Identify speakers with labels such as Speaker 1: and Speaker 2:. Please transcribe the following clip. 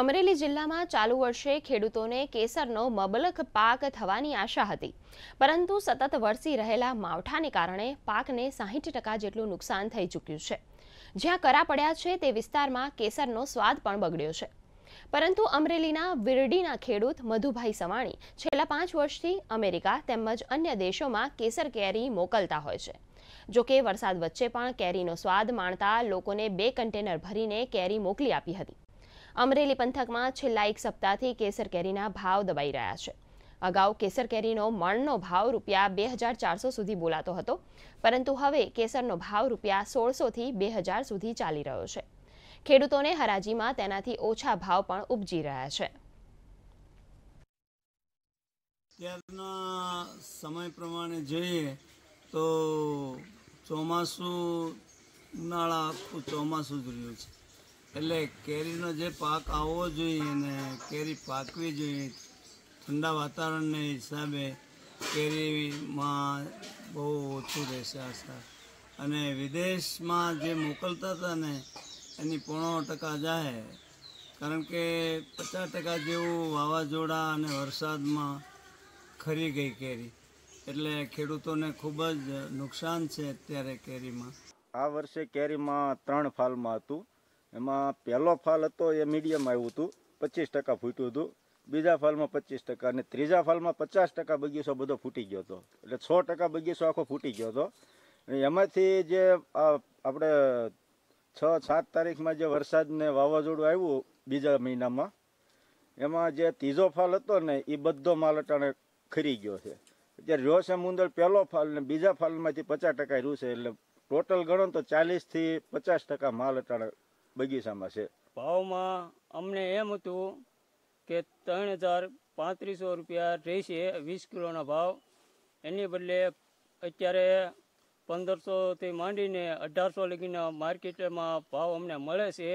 Speaker 1: અમરેલી જિલ્લામાં ચાલુ વર્ષે ખેડૂતોને કેસરનો મબલખ પાક થવાની આશા હતી પરંતુ સતત વરસી રહેલા માવઠાને કારણે પાકને સાહીઠ ટકા જેટલું નુકસાન થઈ ચૂક્યું છે જ્યાં કરા પડ્યા છે તે વિસ્તારમાં કેસરનો સ્વાદ પણ બગડ્યો છે પરંતુ અમરેલીના વિરડીના ખેડૂત મધુભાઈ સવાણી છેલ્લા પાંચ વર્ષથી અમેરિકા તેમજ અન્ય દેશોમાં કેસર કેરી મોકલતા હોય છે જોકે વરસાદ વચ્ચે પણ કેરીનો સ્વાદ માણતા લોકોને બે કન્ટેનર ભરીને કેરી મોકલી આપી હતી અમરેલી પંથકમાં છેલ્લા એક સપ્તાહથી કેસર કેરીના ભાવ દબાઈ રહ્યા છે અગાઉ કેસર કેરીનો મણનો ભાવ રૂપિયા બે હજાર ચારસો સુધી બોલાતો હતો પરંતુ હવે કેસરનો ભાવ રૂપિયા સોળસોથી બે હજાર સુધી ચાલી રહ્યો છે ખેડૂતોને હરાજીમાં તેનાથી ઓછા ભાવ પણ ઉપજી રહ્યા છે
Speaker 2: અત્યારના સમય પ્રમાણે જોઈએ તો ચોમાસું ઉનાળા આખું ચોમાસું જ રહ્યું છે એટલે કેરીનો જે પાક આવવો જોઈએ ને કેરી પાકવી જોઈએ ઠંડા વાતાવરણને હિસાબે કેરીમાં બહુ ઓછું રહેશે આશા અને વિદેશમાં જે મોકલતા હતા ને એની પોણો ટકા જાય કારણ કે પચાસ ટકા જેવું વાવાઝોડા અને વરસાદમાં ખરી ગઈ કેરી એટલે ખેડૂતોને ખૂબ જ નુકસાન છે અત્યારે કેરીમાં
Speaker 3: આ વર્ષે કેરીમાં ત્રણ ફાલમાં હતું એમાં પહેલો ફાલ હતો એ મીડિયમ આવ્યું હતું પચીસ ટકા ફૂટ્યું હતું બીજા ફાલમાં પચીસ ટકા અને ત્રીજા ફાલમાં પચાસ ટકા બગીચો બધો ફૂટી ગયો હતો એટલે સો ટકા બગીચો આખો ફૂટી ગયો હતો એમાંથી જે આપણે છ સાત તારીખમાં જે વરસાદને વાવાઝોડું આવ્યું બીજા મહિનામાં એમાં જે ત્રીજો ફાલ હતો ને એ બધો માલ અટાણે ખરી ગયો છે અત્યારે જોશ એમ પહેલો ફાલ ને બીજા ફાલમાંથી પચાસ ટકા રહ્યું છે એટલે ટોટલ ગણો તો ચાલીસથી પચાસ ટકા માલ અટાણે બગીચામાં છે
Speaker 4: ભાવમાં અમને એમ હતું કે ત્રણ હજાર પાંત્રીસો રૂપિયા રહેશે વીસ કિલોના ભાવ એની બદલે અત્યારે પંદરસોથી માંડીને અઢારસો લગીના માર્કેટમાં ભાવ અમને મળે છે